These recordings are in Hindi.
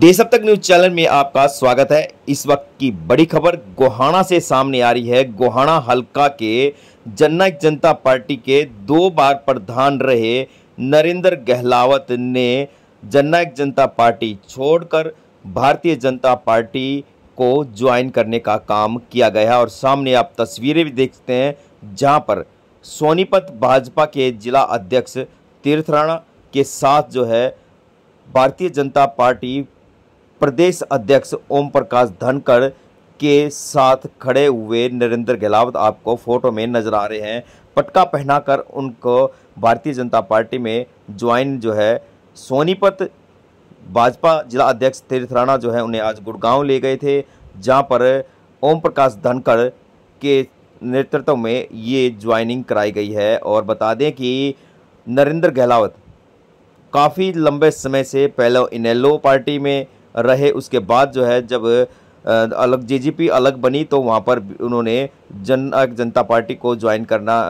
देशभ तक न्यूज चैनल में आपका स्वागत है इस वक्त की बड़ी खबर गोहाना से सामने आ रही है गोहाना हलका के जननायक जनता पार्टी के दो बार प्रधान रहे नरेंद्र गहलावत ने जननायक जनता पार्टी छोड़कर भारतीय जनता पार्टी को ज्वाइन करने का काम किया गया है और सामने आप तस्वीरें भी देखते हैं जहां पर सोनीपत भाजपा के जिला अध्यक्ष तीर्थ राणा के साथ जो है भारतीय जनता पार्टी प्रदेश अध्यक्ष ओम प्रकाश धनखड़ के साथ खड़े हुए नरेंद्र गहलावत आपको फोटो में नजर आ रहे हैं पटका पहनाकर उनको भारतीय जनता पार्टी में ज्वाइन जो है सोनीपत भाजपा जिला अध्यक्ष तीर्थ राणा जो है उन्हें आज गुड़गांव ले गए थे जहां पर ओम प्रकाश धनखड़ के नेतृत्व में ये ज्वाइनिंग कराई गई है और बता दें कि नरेंद्र गहलावत काफ़ी लंबे समय से पहले इनेलो पार्टी में रहे उसके बाद जो है जब अलग जेजीपी अलग बनी तो वहाँ पर उन्होंने जन जनता पार्टी को ज्वाइन करना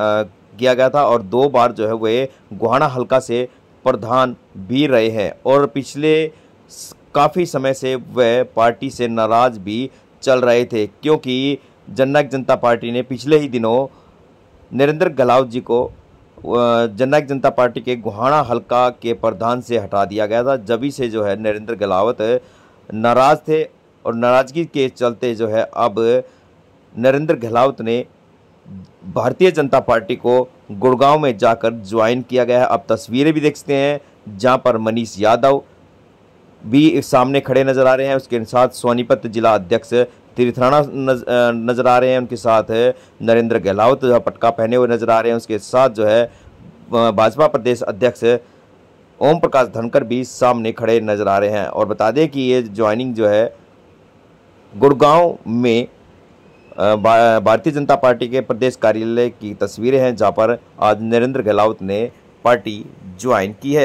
किया गया था और दो बार जो है वे गुहाड़ा हल्का से प्रधान भी रहे हैं और पिछले काफ़ी समय से वह पार्टी से नाराज़ भी चल रहे थे क्योंकि जननायक जनता पार्टी ने पिछले ही दिनों नरेंद्र गलाव जी को जननायक जनता पार्टी के गुहाणा हलका के प्रधान से हटा दिया गया था जबी से जो है नरेंद्र गलावत नाराज़ थे और नाराज़गी के चलते जो है अब नरेंद्र गहलावत ने भारतीय जनता पार्टी को गुड़गांव में जाकर ज्वाइन किया गया है अब तस्वीरें भी देखते हैं जहां पर मनीष यादव भी सामने खड़े नजर आ रहे हैं उसके साथ सोनीपत जिला अध्यक्ष तीर्थराणा राणा नज़र आ रहे हैं उनके साथ है नरेंद्र गहलावत तो पटका पहने हुए नज़र आ रहे हैं उसके साथ जो है भाजपा प्रदेश अध्यक्ष ओम प्रकाश धनकर भी सामने खड़े नज़र आ रहे हैं और बता दें कि ये ज्वाइनिंग जो है गुड़गांव में भारतीय जनता पार्टी के प्रदेश कार्यालय की तस्वीरें हैं जहां पर आज नरेंद्र गहलावत ने पार्टी ज्वाइन की है